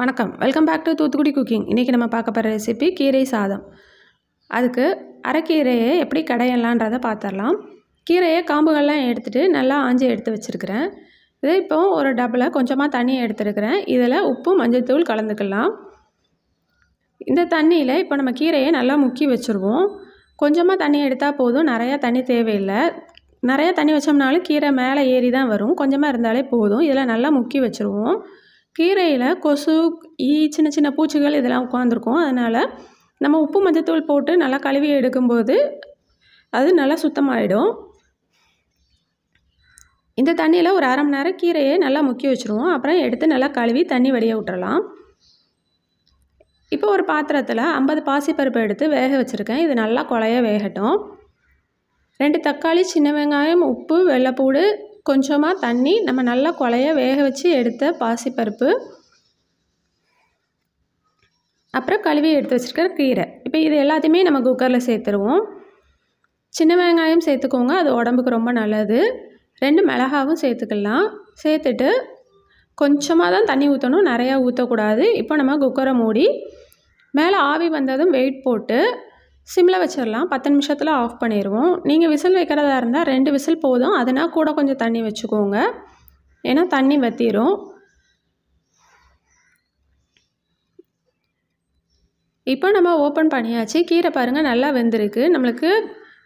வணக்கம் welcome back to Thoothukudi cooking இன்றைக்கி நம்ம பார்க்க போகிற ரெசிபி கீரை சாதம் அதுக்கு அரைக்கீரையை எப்படி கடையலான்றதை பார்த்துடலாம் கீரையை காம்புகள்லாம் எடுத்துகிட்டு நல்லா ஆஞ்சி எடுத்து வச்சுருக்கிறேன் இது இப்போ ஒரு டப்பில் கொஞ்சமாக தண்ணியை எடுத்துருக்கிறேன் இதில் உப்பு மஞ்சள்தூள் கலந்துக்கலாம் இந்த தண்ணியில் இப்போ நம்ம கீரையை நல்லா முக்கி வச்சுருவோம் கொஞ்சமாக தண்ணி எடுத்தால் போதும் நிறையா தண்ணி தேவையில்லை நிறையா தண்ணி வச்சோம்னாலும் கீரை மேலே ஏறி தான் வரும் கொஞ்சமாக இருந்தாலே போதும் இதில் நல்லா முக்கி வச்சுருவோம் கீரையில் கொசு ஈ சின்ன சின்ன பூச்சிகள் இதெல்லாம் உட்காந்துருக்கும் அதனால் நம்ம உப்பு மஞ்சத்தூள் போட்டு நல்லா கழுவி எடுக்கும்போது அது நல்லா சுத்தமாகிடும் இந்த தண்ணியில் ஒரு அரை மணி நேரம் கீரையை நல்லா முக்கி வச்சுருவோம் அப்புறம் எடுத்து நல்லா கழுவி தண்ணி வடிய விட்டுறலாம் இப்போ ஒரு பாத்திரத்தில் ஐம்பது பாசிப்பருப்பை எடுத்து வேக வச்சுருக்கேன் இது நல்லா குழைய வேகட்டும் ரெண்டு தக்காளி சின்ன வெங்காயம் உப்பு வெள்ளைப்பூடு கொஞ்சமாக தண்ணி நம்ம நல்லா குழைய வேக வச்சு எடுத்த பாசிப்பருப்பு அப்புறம் கழுவி எடுத்து வச்சுருக்க கீரை இப்போ இது எல்லாத்தையுமே நம்ம குக்கரில் சேர்த்துருவோம் சின்ன வெங்காயம் சேர்த்துக்கோங்க அது உடம்புக்கு ரொம்ப நல்லது ரெண்டு மிளகாவும் சேர்த்துக்கலாம் சேர்த்துட்டு கொஞ்சமாக தான் தண்ணி ஊற்றணும் நிறையா ஊற்றக்கூடாது இப்போ நம்ம குக்கரை மூடி மேலே ஆவி வந்ததும் வெயிட் போட்டு சிம்மில் வச்சிடலாம் பத்து நிமிஷத்தில் ஆஃப் பண்ணிடுவோம் நீங்கள் விசில் வைக்கிறதா இருந்தால் ரெண்டு விசில் போதும் அதனால் கூட கொஞ்சம் தண்ணி வச்சுக்கோங்க ஏன்னா தண்ணி வற்றிடும் இப்போ நம்ம ஓப்பன் பண்ணியாச்சு கீரை பாருங்கள் நல்லா வெந்திருக்கு நம்மளுக்கு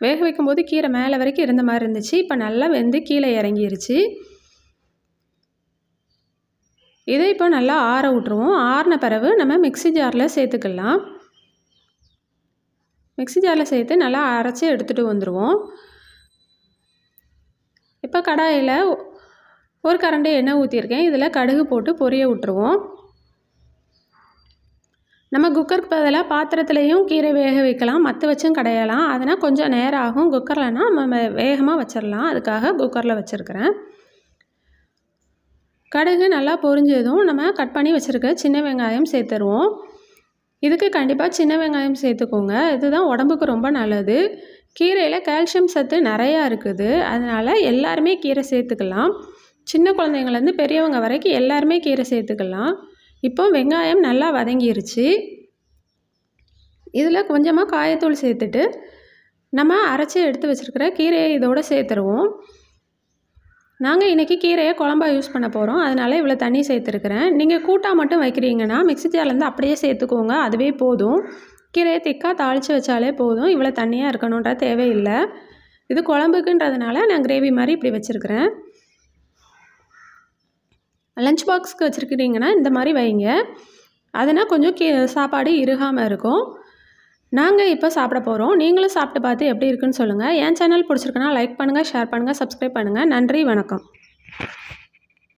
வேக வைக்கும்போது கீரை மேலே வரைக்கும் இருந்த மாதிரி இருந்துச்சு இப்போ நல்லா வெந்து கீழே இறங்கிருச்சு இதை இப்போ நல்லா ஆற விட்ருவோம் ஆறின பிறகு நம்ம மிக்சி ஜாரில் சேர்த்துக்கலாம் மிக்சி ஜாரில் சேர்த்து நல்லா அரைச்சி எடுத்துகிட்டு வந்துடுவோம் இப்போ கடாயில் ஒரு கரண்டி எண்ணெய் ஊற்றிருக்கேன் இதில் கடுகு போட்டு பொரிய விட்டுருவோம் நம்ம குக்கருக்கு பதிலாக பாத்திரத்துலேயும் கீரை வேக வைக்கலாம் மற்ற வச்சும் கடையலாம் அதனால் கொஞ்சம் நேரம் ஆகும் குக்கர்லனா நம்ம வேகமாக வச்சிடலாம் அதுக்காக குக்கரில் வச்சுருக்கிறேன் கடுகு நல்லா பொரிஞ்சதும் நம்ம கட் பண்ணி வச்சுருக்க சின்ன வெங்காயம் சேர்த்துருவோம் இதுக்கு கண்டிப்பாக சின்ன வெங்காயம் சேர்த்துக்கோங்க இதுதான் உடம்புக்கு ரொம்ப நல்லது கீரையில் கால்சியம் சத்து நிறையா இருக்குது அதனால் எல்லாருமே கீரை சேர்த்துக்கலாம் சின்ன குழந்தைங்கள்லேருந்து பெரியவங்க வரைக்கும் எல்லாருமே கீரை சேர்த்துக்கலாம் இப்போ வெங்காயம் நல்லா வதங்கிருச்சு இதில் கொஞ்சமாக காயத்தூள் சேர்த்துட்டு நம்ம அரைச்சி எடுத்து வச்சுருக்கிற கீரையை இதோடு சேர்த்துருவோம் நாங்கள் இன்றைக்கி கீரையை குழம்பா யூஸ் பண்ண போகிறோம் அதனால் இவ்வளோ தண்ணி சேர்த்துருக்குறேன் நீங்கள் கூட்டாக மட்டும் வைக்கிறீங்கன்னா மிக்சி ஜார்லேருந்து அப்படியே சேர்த்துக்கோங்க அதுவே போதும் கீரையை திக்காக தாளித்து வச்சாலே போதும் இவ்வளோ தண்ணியாக இருக்கணுன்ற தேவையில்லை இது குழம்புக்குன்றதுனால நான் கிரேவி மாதிரி இப்படி வச்சுருக்கிறேன் லஞ்ச் பாக்ஸ்க்கு வச்சுருக்கிறீங்கன்னா இந்த மாதிரி வைங்க அதனால் கொஞ்சம் கீ சாப்பாடு இறுகாமல் இருக்கும் நாங்கள் இப்போ சாப்பிட போகிறோம் நீங்களும் சாப்பிட்டு பார்த்து எப்படி இருக்குன்னு சொல்லுங்கள் என் சேனல் பிடிச்சிருக்குன்னா லைக் பண்ணுங்கள் ஷேர் பண்ணுங்கள் சப்ஸ்கிரைப் பண்ணுங்கள் நன்றி வணக்கம்